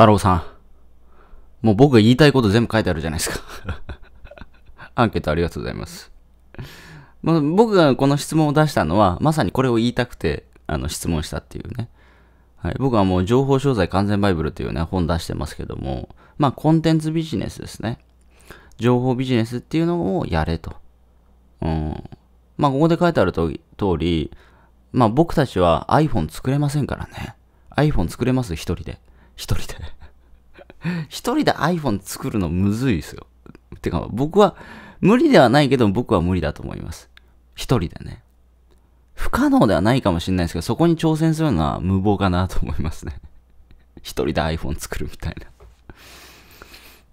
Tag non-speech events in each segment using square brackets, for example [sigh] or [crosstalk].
太郎さん。もう僕が言いたいこと全部書いてあるじゃないですか [laughs] アンケートありがとうございます。まあ、僕がこの質問を出したのは、まさにこれを言いたくて、あの、質問したっていうね。はい、僕はもう情報商材完全バイブルというね、本出してますけども、まあ、コンテンツビジネスですね。情報ビジネスっていうのをやれと。うん。まあ、ここで書いてある通り、まあ、僕たちは iPhone 作れませんからね。iPhone 作れます一人で。一人で [laughs] 一人で iPhone 作るのむずいですよ。てか、僕は、無理ではないけど、僕は無理だと思います。一人でね。不可能ではないかもしれないですけど、そこに挑戦するのは無謀かなと思いますね。一人で iPhone 作るみたいな。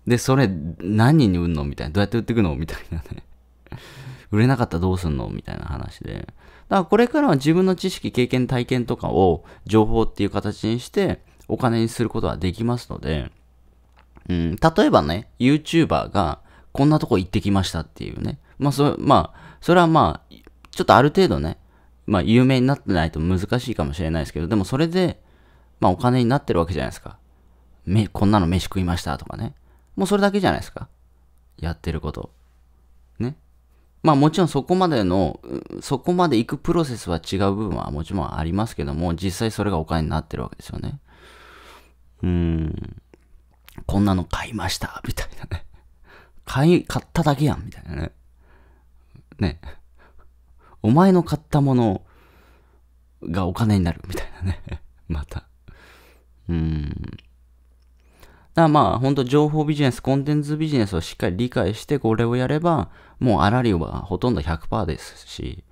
で、それ、何人に売んのみたいな。どうやって売ってくのみたいなね。売れなかったらどうすんのみたいな話で。だからこれからは自分の知識、経験、体験とかを情報っていう形にして、お金にすることはできますので、うん、例えばね、YouTuber がこんなとこ行ってきましたっていうね。まあ、そ、まあ、それはまあ、ちょっとある程度ね、まあ、有名になってないと難しいかもしれないですけど、でもそれで、まあ、お金になってるわけじゃないですか。め、こんなの飯食いましたとかね。もうそれだけじゃないですか。やってること。ね。まあもちろんそこまでの、そこまで行くプロセスは違う部分はもちろんありますけども、実際それがお金になってるわけですよね。うん、こんなの買いました、みたいなね。買い、買っただけやん、みたいなね。ね。お前の買ったものがお金になる、みたいなね。また。うん。だからまあ、ほんと情報ビジネス、コンテンツビジネスをしっかり理解して、これをやれば、もうあらりはほとんど100%ですし、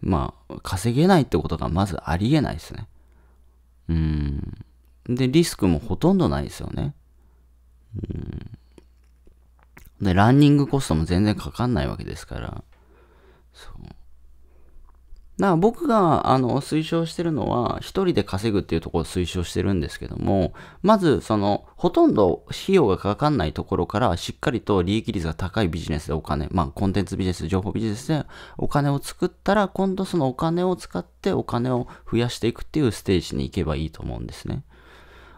まあ、稼げないってことがまずありえないですね。うん。で、リスクもほとんどないですよね。うん。で、ランニングコストも全然かかんないわけですから。そう。だから僕が、あの、推奨してるのは、一人で稼ぐっていうところを推奨してるんですけども、まず、その、ほとんど費用がかかんないところから、しっかりと利益率が高いビジネスでお金、まあ、コンテンツビジネス、情報ビジネスでお金を作ったら、今度そのお金を使ってお金を増やしていくっていうステージに行けばいいと思うんですね。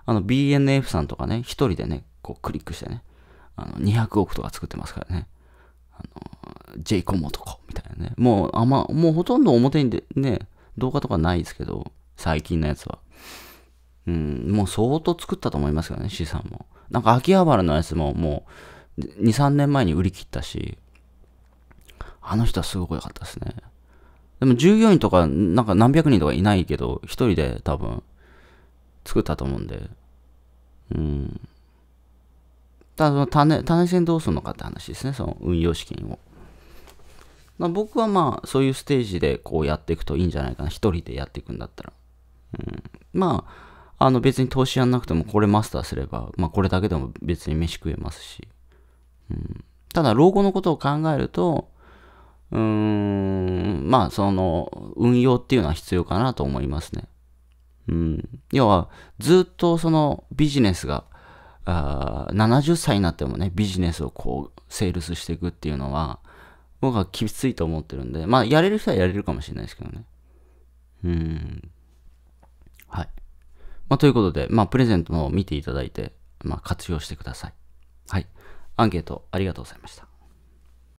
あの BNF さんとかね、一人でね、こうクリックしてね、あの200億とか作ってますからね。あの、J コム男みたいなね。もう、あんま、もうほとんど表にでね、動画とかないですけど、最近のやつは。うん、もう相当作ったと思いますどね、資産も。なんか秋葉原のやつももう、2、3年前に売り切ったし、あの人はすごく良かったですね。でも従業員とか、なんか何百人とかいないけど、一人で多分、作ったと思うんで、うん。ただその種、種銭どうするのかって話ですね、その運用資金を。僕はまあ、そういうステージでこうやっていくといいんじゃないかな。一人でやっていくんだったら。うん、まあ、あの別に投資やんなくてもこれマスターすれば、まあこれだけでも別に飯食えますし。うん、ただ、老後のことを考えると、うーん、まあその運用っていうのは必要かなと思いますね。要はずっとそのビジネスがあ70歳になってもねビジネスをこうセールスしていくっていうのは僕はきついと思ってるんでまあやれる人はやれるかもしれないですけどねうんはい、まあ、ということで、まあ、プレゼントも見ていただいて、まあ、活用してくださいはいアンケートありがとうございました